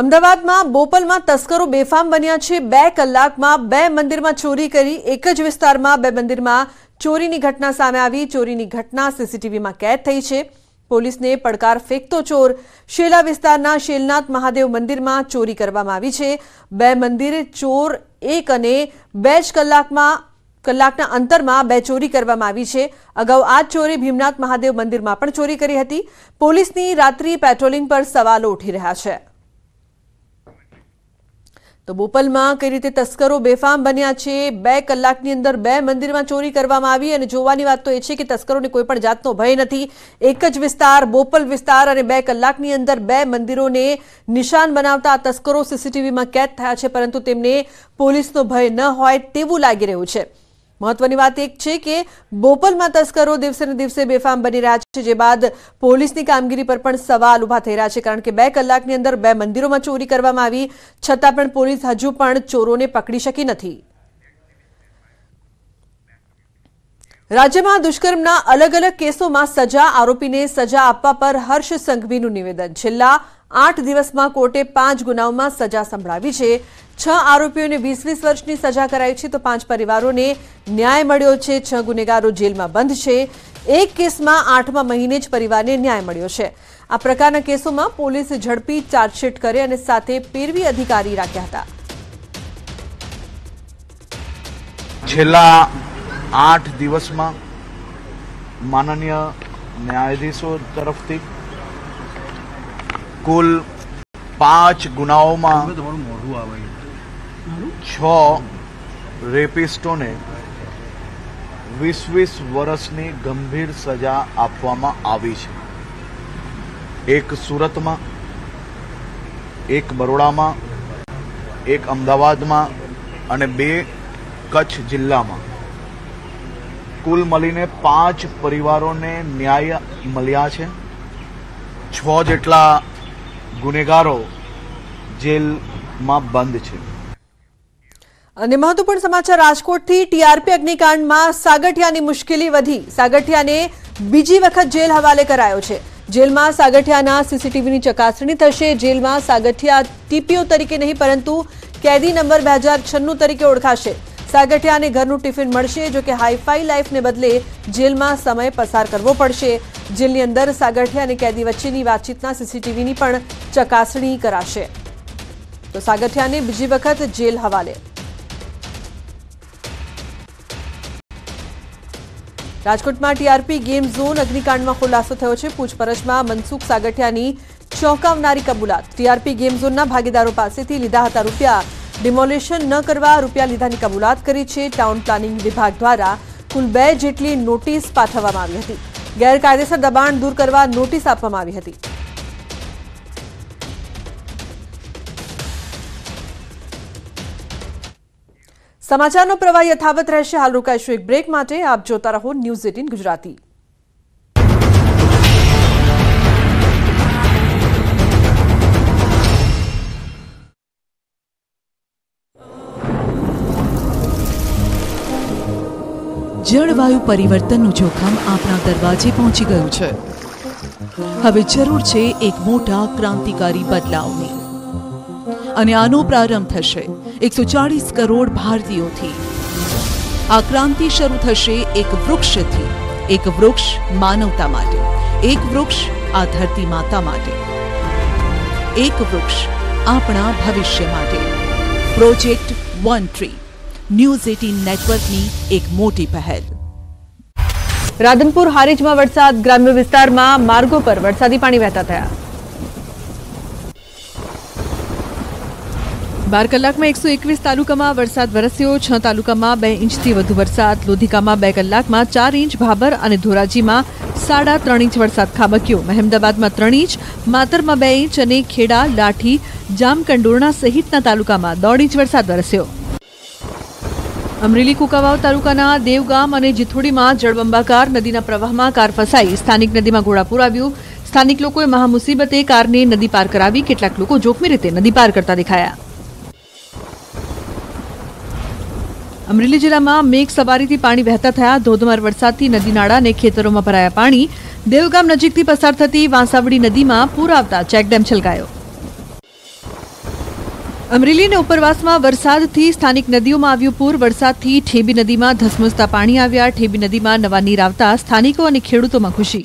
અમદાવાદમાં બોપલમાં તસ્કરો બેફામ બન્યા છે બે કલાકમાં બે મંદિરમાં ચોરી કરી એક જ વિસ્તારમાં બે મંદિરમાં ચોરીની ઘટના સામે આવી ચોરીની ઘટના સીસીટીવીમાં કેદ થઈ છે પોલીસને પડકાર ફેંકતો ચોર શેલા વિસ્તારના શેલનાથ મહાદેવ મંદિરમાં ચોરી કરવામાં આવી છે બે મંદિર ચોર એક અને બે જ કલાકમાં કલાકના અંતરમાં બે ચોરી કરવામાં આવી છે અગાઉ આ ચોરી ભીમનાથ મહાદેવ મંદિરમાં પણ ચોરી કરી હતી પોલીસની રાત્રિ પેટ્રોલિંગ પર સવાલો ઉઠી રહ્યા છે તો બોપલમાં કઈ રીતે તસ્કરો બેફામ બન્યા છે બે કલાકની અંદર બે મંદિરમાં ચોરી કરવામાં આવી અને જોવાની વાત તો એ છે કે તસ્કરોને કોઈ પણ જાતનો ભય નથી એક જ વિસ્તાર બોપલ વિસ્તાર અને બે કલાકની અંદર બે મંદિરોને નિશાન બનાવતા તસ્કરો સીસીટીવીમાં કેદ થયા છે પરંતુ તેમને પોલીસનો ભય ન હોય તેવું લાગી રહ્યું છે મહત્વની વાત એક છે કે બોપલમાં તસ્કરો દિવસે ને દિવસે બેફામ બની રહ્યા છે જે બાદ પોલીસની કામગીરી પર પણ સવાલ ઉભા થઈ રહ્યા છે કારણ કે બે કલાકની અંદર બે મંદિરોમાં ચોરી કરવામાં આવી છતાં પણ પોલીસ હજુ પણ ચોરોને પકડી શકી નથી રાજ્યમાં દુષ્કર્મના અલગ અલગ કેસોમાં સજા આરોપીને સજા આપવા પર હર્ષ સંઘવીનું નિવેદન છેલ્લા આઠ દિવસમાં કોર્ટે પાંચ ગુનાઓમાં સજા સંભળાવી છે છ આરોપીઓને વીસ વીસ વર્ષની સજા કરાઈ છે તો પાંચ પરિવારોને ન્યાય મળ્યો છે છ ગુનેગારો જેલમાં બંધ છે એક કેસમાં આઠમા મહિને જ પરિવારને ન્યાય મળ્યો છે આ પ્રકારના કેસોમાં પોલીસ ઝડપી ચાર્જશીટ કરે અને સાથે પેરવી અધિકારી રાખ્યા હતા છેલ્લા આઠ દિવસમાં માનનીય ન્યાયાધીશો તરફથી કુલ પાંચ ગુનાઓમાં છ રેપિસ્ટોને વીસ વીસ વર્ષની ગંભીર સજા આપવામાં આવી છે એક સુરતમાં એક બરોડામાં એક અમદાવાદમાં અને બે કચ્છ જિલ્લામાં કુલ મળીને પાંચ પરિવારોને ન્યાય મળ્યા છે છ જેટલા ગુનેગારો જેલમાં બંધ છે અને મહત્વપૂર્ણ સમાચાર રાજકોટથી ટીઆરપી અગ્નિકાંડમાં સાગઠિયાની મુશ્કેલી વધી સાગઠિયાને બીજી વખત જેલ હવાલે કરાયો છે જેલમાં સાગઠિયાના સીસીટીવીની ચકાસણી થશે જેલમાં સાગઠિયા ટીપીઓ તરીકે નહીં પરંતુ કેદી નંબર બે તરીકે ઓળખાશે સાગઠિયાને ઘરનું ટિફિન મળશે જો કે હાઈફાઈ લાઈફને બદલે જેલમાં સમય પસાર કરવો પડશે જેલની અંદર સાગઠિયા અને કેદી વચ્ચેની વાતચીતના સીસીટીવીની પણ ચકાસણી કરાશે તો સાગઠિયાને બીજી વખત જેલ હવાલે રાજકોટમાં ટીઆરપી ગેમ ઝોન અગ્નિકાંડમાં ખુલાસો થયો છે પૂછપરછમાં મનસુખ સાગઠિયાની ચોંકાવનારી કબૂલાત ટીઆરપી ગેમ ઝોનના ભાગીદારો પાસેથી લીધા હતા રૂપિયા ડિમોલેશન ન કરવા રૂપિયા લીધાની કબૂલાત કરી છે ટાઉન પ્લાનિંગ વિભાગ દ્વારા કુલ બે જેટલી નોટિસ પાઠવવામાં આવી હતી ગેરકાયદેસર દબાણ દૂર કરવા નોટિસ આપવામાં આવી હતી સમાચારનો પ્રવાહ યથાવત રહેશે હાલ રોકાઈશું એક બ્રેક માટે આપ જોતા રહો ન્યૂઝ એટીન ગુજરાતી જળવાયુ પરિવર્તનનું જોખમ આપણા દરવાજે પહોંચી ગયું છે હવે જરૂર છે એક મોટા ક્રાંતિકારી બદલાવની અને આનો પ્રારંભ થશે એકસો ચાળીસ કરોડ ભારતીયોથી આ ક્રાંતિ શરૂ થશે એક વૃક્ષથી એક વૃક્ષ માનવતા માટે એક વૃક્ષ આ ધરતી માતા માટે એક વૃક્ષ આપણા ભવિષ્ય માટે project one tree news eighteen નેટવર્કની એક મોટી પહેલ રાધનપુર હારીજમાં વરસાદ ગ્રામ્ય વિસ્તારમાં માર્ગો પર વરસાદી પાણી વહેતા થયા બાર કલાકમાં એકસો એકવીસ તાલુકામાં વરસાદ વરસ્યો છ તાલુકામાં બે ઇંચથી વધુ વરસાદ લોધિકામાં બે કલાકમાં ચાર ઇંચ ભાબર અને ધોરાજીમાં સાડા ત્રણ ઇંચ વરસાદ ખાબક્યો મહેમદાબાદમાં ત્રણ ઇંચ માતરમાં બે ઇંચ અને ખેડા લાઠી જામકંડોરણા સહિતના તાલુકામાં દોઢ ઇંચ વરસાદ વરસ્યો અમરેલી કુકાવાવ તાલુકાના દેવગામ અને જીથોડીમાં જળબંબાકાર નદીના પ્રવાહમાં કાર ફસાઈ સ્થાનિક નદીમાં ઘોડાપુર આવ્યું સ્થાનિક લોકોએ મહામુસીબતે કારને નદી પાર કરાવી કેટલાક લોકો જોખમી રીતે નદી પાર કરતા દેખાયા અમરેલી જિલ્લામાં મેઘ સવારીથી પાણી વહેતા થયા ધોધમાર વરસાદથી નદી નાળા અને ખેતરોમાં ભરાયા પાણી દેવગામ નજીકથી પસાર થતી વાંસાવડી નદીમાં પૂર આવતા ચેકડેમ છલકાયો અમરેલીના ઉપરવાસમાં વરસાદથી સ્થાનિક નદીઓમાં આવ્યું પૂર વરસાદથી ઠેબી નદીમાં ધસમસતા પાણી આવ્યા ઠેબી નદીમાં નવા નીર આવતા સ્થાનિકો અને ખેડૂતોમાં ખુશી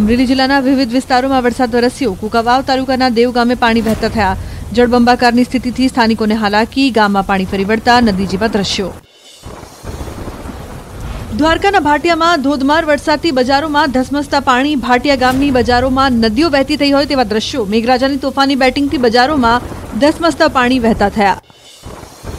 અમરેલી જિલ્લાના વિવિધ વિસ્તારોમાં વરસાદ વરસ્યો કુકાવાવ તાલુકાના દેવ ગામે પાણી વહેતા થયા જળબંબાકારની સ્થિતિથી સ્થાનિકોને હાલાકી ગામમાં પાણી ફરી વળતા નદી જેવા દ્રશ્યો દ્વારકાના ભાટિયામાં ધોધમાર વરસાદથી બજારોમાં ધસમસતા પાણી ભાટિયા ગામની બજારોમાં નદીઓ વહેતી થઈ હોય તેવા દ્રશ્યો મેઘરાજાની તોફાની બેટિંગથી બજારોમાં ધસમસતા પાણી વહેતા થયા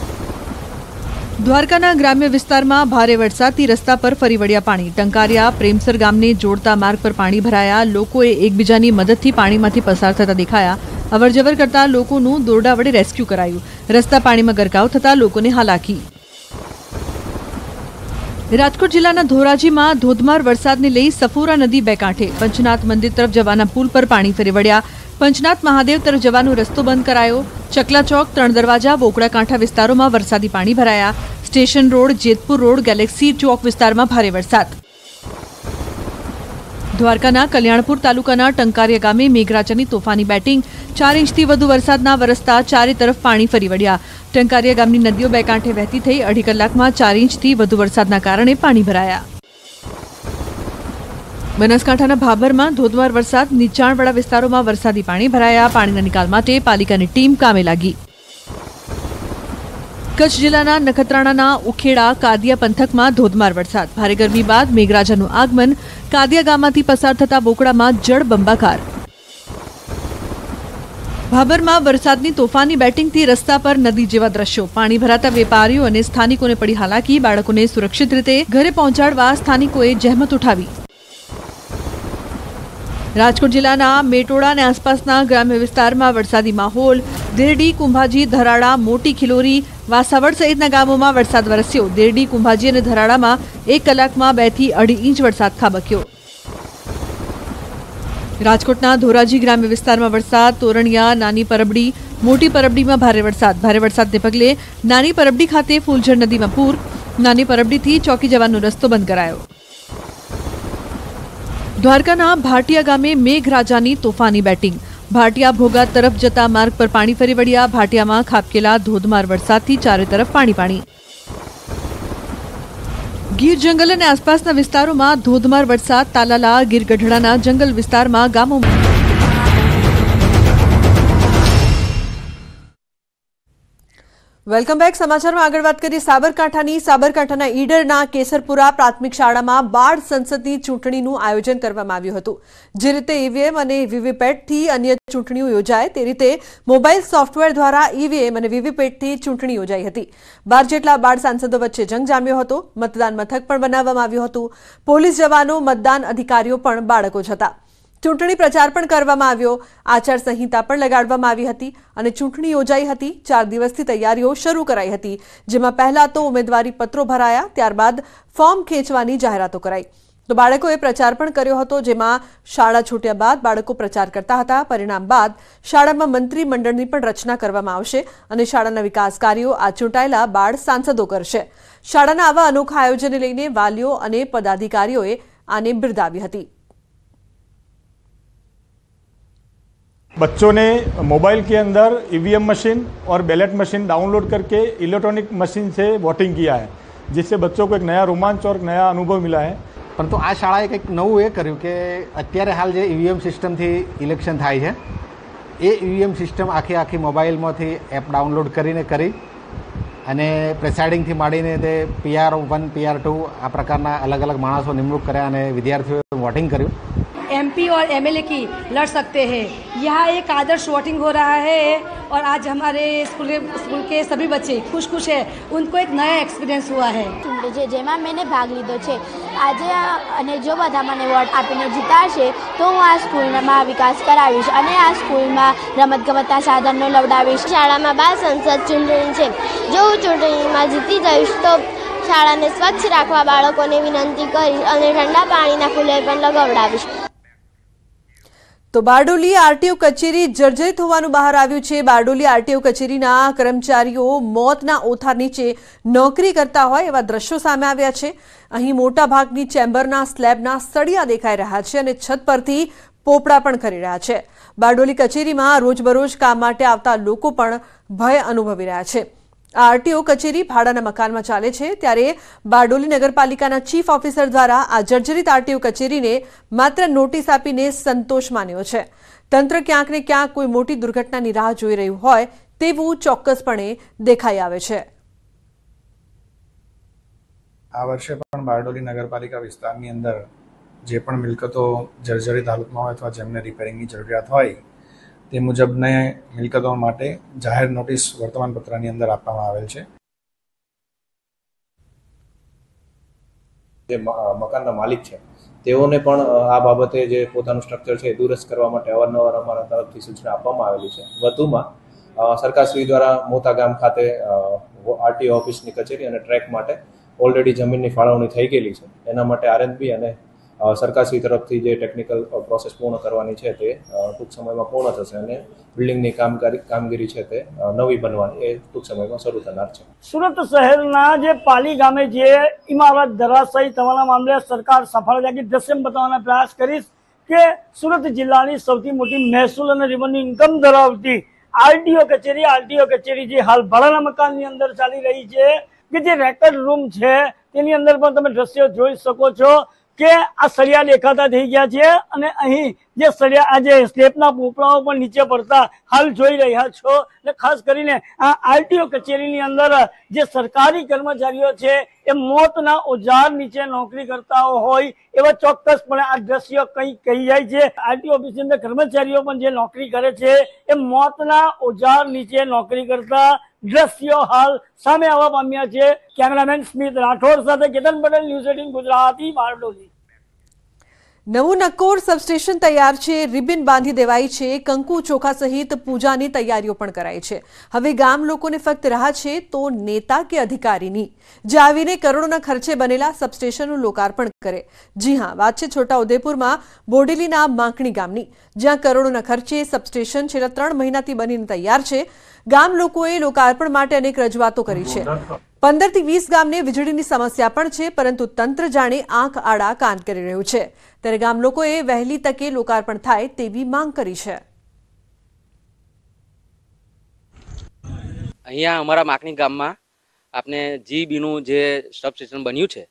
દ્વારકાના ગ્રામ્ય વિસ્તારમાં ભારે વરસાદથી રસ્તા પર ફરી વળ્યા પાણી ટંકારિયા પ્રેમસર ગામને જોડતા માર્ગ પર પાણી ભરાયા લોકોએ એકબીજાની મદદથી પાણીમાંથી પસાર થતા દેખાયા અવરજવર કરતા લોકોનું દોરડા વડે રેસ્ક્યુ કરાયું રસ્તા પાણીમાં ગરકાવ થતા લોકોને હાલાકી રાજકોટ જિલ્લાના ધોરાજીમાં ધોધમાર વરસાદને લઈ સફોરા નદી બે કાંઠે પંચનાથ મંદિર તરફ જવાના પુલ પર પાણી ફરી વળ્યા પંચનાથ મહાદેવ તરફ જવાનો રસ્તો બંધ કરાયો ચકલા ચોક ત્રણ દરવાજા બોકડા કાંઠા વિસ્તારોમાં વરસાદી પાણી ભરાયા station road Jetpur road galaxy ચોક વિસ્તારમાં ભારે વરસાદ દ્વારકાના કલ્યાણપુર તાલુકાના ટંકારિયા ગામે મેઘરાજાની તોફાની બેટિંગ ચાર ઇંચથી વધુ વરસાદના વરસતા ચારે તરફ પાણી ફરી વળ્યા ટંકારિયા ગામની નદીઓ બે કાંઠે વહેતી થઈ અઢી કલાકમાં ચાર ઇંચથી વધુ વરસાદના કારણે પાણી ભરાયા બનાસકાંઠાના ભાભરમાં ધોધમાર વરસાદ નીચાણવાળા વિસ્તારોમાં વરસાદી પાણી ભરાયા પાણીના નિકાલ માટે પાલિકાની ટીમ કામે લાગી કચ્છ જિલ્લાના નખત્રાણાના ઉખેડા કાદિયા પંથકમાં ધોધમાર વરસાદ ભારે ગરમી બાદ મેઘરાજાનું આગમન કાદિયા ગામમાંથી પસાર થતા બોકડામાં બંબાકાર ભાભરમાં વરસાદની તોફાની બેટિંગથી રસ્તા પર નદી જેવા દ્રશ્યો પાણી ભરાતા વેપારીઓ અને સ્થાનિકોને પડી હાલાકી બાળકોને સુરક્ષિત રીતે ઘરે પહોંચાડવા સ્થાનિકોએ જહેમત ઉઠાવી રાજકોટ જિલ્લાના મેટોડા અને આસપાસના ગ્રામ્ય વિસ્તારમાં વરસાદી માહોલ દેરડી કુંભાજી ધરાડા મોટી ખિલોરી વાસાવડ સહિતના ગામોમાં વરસાદ વરસ્યો દેરડી કુંભાજી અને ધરાડામાં એક કલાકમાં બેથી અઢી ઇંચ વરસાદ ખાબક્યો રાજકોટના ધોરાજી ગ્રામ્ય વિસ્તારમાં વરસાદ તોરણિયા નાની પરબડી મોટી પરબડીમાં ભારે વરસાદ ભારે વરસાદને પગલે નાની પરબડી ખાતે ફૂલઝર નદીમાં પૂર નાની પરબડીથી ચોકી જવાનો રસ્તો બંધ કરાયો દ્વારકાના ભાટિયા ગામે મેઘરાજાની તોફાની બેટિંગ ભાટિયા ભોગા તરફ જતા માર્ગ પર પાણી ફરી વળ્યા ભાટિયામાં ખાબકેલા ધોધમાર વરસાદથી ચારે તરફ પાણી પાણી ગીર જંગલ અને આસપાસના વિસ્તારોમાં ધોધમાર વરસાદ તાલાલા ગીરગઢડાના જંગલ વિસ્તારમાં ગામોમાં વેલકમ બેક સમાચારમાં આગળ વાત કરીએ સાબરકાંઠાની સાબરકાંઠાના ઈડરના કેસરપુરા પ્રાથમિક શાળામાં બાળ સંસદની ચૂંટણીનું આયોજન કરવામાં આવ્યું હતું જે રીતે ઈવીએમ અને વીવીપેટથી અન્ય ચૂંટણીઓ યોજાય તે રીતે મોબાઈલ સોફ્ટવેર દ્વારા ઈવીએમ અને વીવીપેટથી ચૂંટણી યોજાઈ હતી બાર જેટલા બાળ સાંસદો વચ્ચે જંગ જામ્યો હતો મતદાન મથક પણ બનાવવામાં આવ્યું હતું પોલીસ જવાનો મતદાન અધિકારીઓ પણ બાળકો જ હતા ચૂંટણી પ્રચાર પણ કરવામાં આવ્યો આચારસંહિતા પણ લગાડવામાં આવી હતી અને ચૂંટણી યોજાઈ હતી ચાર દિવસથી તૈયારીઓ શરૂ કરાઈ હતી જેમાં પહેલા તો ઉમેદવારી પત્રો ભરાયા ત્યારબાદ ફોર્મ ખેંચવાની જાહેરાતો કરાઈ તો બાળકોએ પ્રચાર પણ કર્યો હતો જેમાં શાળા છૂટ્યા બાદ બાળકો પ્રચાર કરતા હતા પરિણામ બાદ શાળામાં મંત્રીમંડળની પણ રચના કરવામાં આવશે અને શાળાના વિકાસ કાર્યો આ ચૂંટાયેલા બાળ સાંસદો કરશે શાળાના આવા અનોખા આયોજનને લઈને વાલીઓ અને પદાધિકારીઓએ આને બિરદાવી હતી બચ્ચોને મોબાઈલ કે અંદર ईवीएम મશીન ઓર બેલેટ મશીન ડાઉનલોડ કરકે ઇલેક્ટ્રોનિક મશીન સે વોટિંગ કિયા હે જિસસે બચ્ચોકો એક નયા રોમાન્સ ઓર નયા અનુભવ મિલા હે પરતો આ શાળા એક એક નવું એ કર્યું કે અત્યારે હાલ જે ईवीएम સિસ્ટમ થી ઇલેક્શન થાય છે એ ईवीएम સિસ્ટમ આખી આખી મોબાઈલમાંથી એપ ડાઉનલોડ કરીને કરી અને પ્રેસાઇડિંગ થી માડીને તે પીઆર 1 પીઆર 2 આ પ્રકારના અલગ અલગ માણસો નિમણુક કર્યા અને વિદ્યાર્થીઓ વોટિંગ કર્યું एमपी और एमएलए की लड़ सकते हैं यहाँ एक आदर्श वोटिंग हो रहा है और आज हमारे स्कूल के स्कूल के सभी बच्चे खुश खुश है ઉનકો એક નયા એક્સપિરિયન્સ હુઆ હે જે જેમાં મેં ભાગ લીધો છે આજે અને જો બધા મને વોટ આપીને જીતાશે તો હું આ સ્કૂલમાં વિકાસ કરાવીશ અને આ સ્કૂલમાં રમતગમતના સાધનો લવડાવીશ શાળામાં બાર સંસદ ચૂંટણી છે જો હું ચૂંટણીમાં જીતી જઈશ તો શાળાને સ્વચ્છ રાખવા બાળકોને વિનંતી કરીશ અને ઠંડા પાણીના કુલર પણ લગાવડાવીશ તો બારડોલી આરટીઓ કચેરી જર્જરિત હોવાનું બહાર આવ્યું છે બારડોલી આરટીઓ કચેરીના કર્મચારીઓ મોતના ઓથાર નીચે નોકરી કરતા હોય એવા દ્રશ્યો સામે આવ્યા છે અહીં મોટાભાગની ચેમ્બરના સ્લેબના સળિયા દેખાઈ રહ્યા છે અને છત પરથી પોપડા પણ કરી રહ્યા છે બારડોલી કચેરીમાં રોજબરોજ કામ માટે આવતા લોકો પણ ભય અનુભવી રહ્યા છે આરટીઓ કચેરી ભાડાના મકાનમાં ચાલે છે ત્યારે બારડોલી નગરપાલિકાના ચીફ ઓફિસર દ્વારા આ જર્જરિત આરટીઓ કચેરીને માત્ર નોટિસ આપીને સંતોષ માન્યો છે તંત્ર ક્યાંક ને ક્યાંક કોઈ મોટી દુર્ઘટનાની રાહ જોઈ રહ્યું હોય તેવું ચોક્કસપણે દેખાઈ આવે છે આ વર્ષે પણ બારડોલી નગરપાલિકા વિસ્તારની અંદર જે પણ મિલકતો જર્જરિત હાલતમાં હોય અથવા જેમને રિપેરિંગની જરૂરિયાત હોય તે મુજબને મિલકતો માટે જાહેર નોટિસ વર્તમાનપત્રની અંદર આપવામાં આવેલ છે જે મકાનના માલિક છે તેઓને પણ આ બાબતે જે પોતાનું સ્ટ્રક્ચર છે એ દૂરસ્ત કરવા માટે અવારનવાર અમારા તરફથી સૂચના આપવામાં આવેલી છે વધુમાં સરકારશ્રી દ્વારા મોતા ગામ ખાતે આરટીઓ ઓફિસની કચેરી અને ટ્રેક માટે ઓલરેડી જમીનની ફાળવણી થઈ ગયેલી છે એના માટે આરએનબી અને સરકારશ્રી તરફથી જે ટેકનિકલ પ્રોસેસ પૂર્ણ કરવાની છે તે ટૂંક સમયમાં પૂર્ણ થશે અને બિલ્ડિંગની કામગીરી છે તે નવી બનવાની એ ટૂંક સમયમાં શરૂ થનાર છે સુરત શહેરના જે પાલી ગામે જે ઇમારત ધરાશાયી થવાના મામલે સરકાર સફળ જાગી દ્રશ્યમ બતાવવાનો પ્રયાસ કરીશ કે સુરત જિલ્લાની સૌથી મોટી મહેસૂલ અને રેવન્યુ ઇન્કમ ધરાવતી આરટીઓ કચેરી આરટીઓ કચેરી જે હાલ ભાડાના મકાનની અંદર ચાલી રહી છે કે જે રેકર્ડ રૂમ છે તેની અંદર પણ તમે દ્રશ્યો જોઈ શકો છો કે આ સળિયા દેખાતા થઈ ગયા છે અને અહીં જે સળિયા આજે જે સ્લેબના પોપડાઓ પણ નીચે પડતા હાલ જોઈ રહ્યા છો ને ખાસ કરીને આ આરટીઓ કચેરીની અંદર જે સરકારી કર્મચારીઓ છે એ મોતના ઓજાર નીચે નોકરી કરતા હોય એવા ચોક્કસપણે આ દ્રશ્ય કંઈ કહી જાય છે આરટીઓ ઓફિસની અંદર કર્મચારીઓ પણ જે નોકરી કરે છે એ મોતના ઓજાર નીચે નોકરી કરતા દ્રશ્યો હાલ સામે આવવા પામ્યા છે કેમેરામેન સ્મિત રાઠોડ સાથે કેતન પટેલ ન્યૂઝ એટીન ગુજરાતી બારડોલી નવું નકોર સબસ્ટેશન તૈયાર છે રિબિન બાંધી દેવાય છે કંકુ ચોખા સહિત પૂજાની તૈયારીઓ પણ કરાઈ છે હવે ગામ લોકોને ફક્ત રાહ છે તો નેતા કે અધિકારીની જે આવીને કરોડોના ખર્ચે બનેલા સબસ્ટેશનનું લોકાર્પણ કરે જી હા વાત છે છોટાઉદેપુરમાં બોડેલીના માંકણી ગામની જ્યાં કરોડોના ખર્ચે સબસ્ટેશન છેલ્લા ત્રણ મહિનાથી બનીને તૈયાર છે ગામ લોકોએ લોકાર્પણ માટે અનેક રજૂઆતો કરી છે પંદર થી વીસ ગામને વીજળીની સમસ્યા પણ છે પરંતુ તંત્ર જાણે આંખ આડા કાન કરી રહ્યું છે ત્યારે ગામ લોકોએ વહેલી તકે લોકાર્પણ થાય તેવી માંગ કરી છે અહીંયા અમારા માકણી ગામમાં આપણે જીબીનું જે સબસ્ટેશન બન્યું છે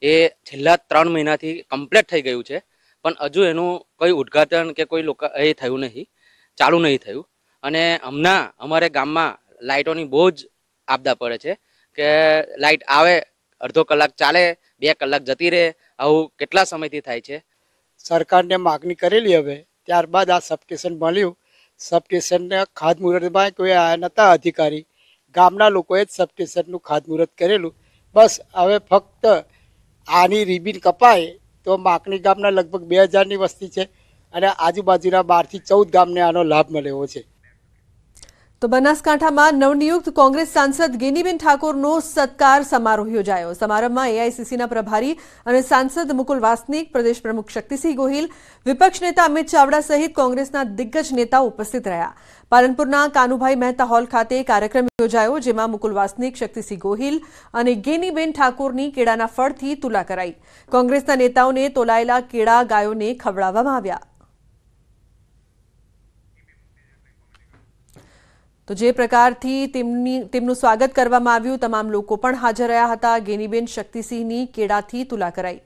એ છેલ્લા ત્રણ મહિનાથી કમ્પ્લીટ થઈ ગયું છે પણ હજુ એનું કોઈ ઉદ્ઘાટન કે કોઈ લોકો એ થયું નહીં ચાલુ નહીં થયું અને હમણાં અમારે ગામમાં લાઇટોની બહુ જ આપદા પડે છે કે લાઇટ આવે અડધો કલાક ચાલે બે કલાક જતી રહે આવું કેટલા સમયથી થાય છે સરકારને માગણી કરેલી હવે ત્યારબાદ આ સબસ્ટેશન મળ્યું સબસ્ટેશનને ખાતમુહૂર્તમાં કોઈ આયા નહોતા અધિકારી ગામના લોકોએ જ સબસ્ટેશનનું ખાતમુહૂર્ત કરેલું બસ હવે ફક્ત આની રિબિન કપાય તો માકણી ગામના લગભગ બે હજારની વસ્તી છે અને આજુબાજુના બારથી ચૌદ ગામને આનો લાભ મળેલો છે તો બનાસકાંઠામાં નવનિયુક્ત કોંગ્રેસ સાંસદ ગેનીબેન ઠાકોરનો સત્કાર સમારોહ યોજાયો સમારંભમાં એઆઈસીસીના પ્રભારી અને સાંસદ મુકુલ વાસનિક પ્રદેશ પ્રમુખ શક્તિસિંહ ગોહિલ વિપક્ષ નેતા અમિત ચાવડા સહિત કોંગ્રેસના દિગ્ગજ નેતાઓ ઉપસ્થિત રહ્યા પાલનપુરના કાનુભાઈ મહેતા હોલ ખાતે કાર્યક્રમ યોજાયો જેમાં મુકુલ વાસનિક શક્તિસિંહ ગોહિલ અને ગેનીબેન ઠાકોરની કેળાના ફળથી તુલા કરાઈ કોંગ્રેસના નેતાઓને તોલાયેલા કેળા ગાયોને ખવડાવવામાં આવ્યા તો જે પ્રકારથી તેમની તેમનું સ્વાગત કરવામાં આવ્યું તમામ લોકો પણ હાજર રહ્યા હતા ગેનીબેન શક્તિસિંહની કેળાથી તુલા કરાઈ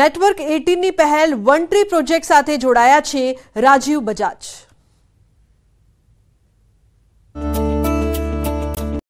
નેટવર્ક એટીનની પહેલ વન ટ્રી પ્રોજેક્ટ સાથે જોડાયા છે રાજીવ બજાજ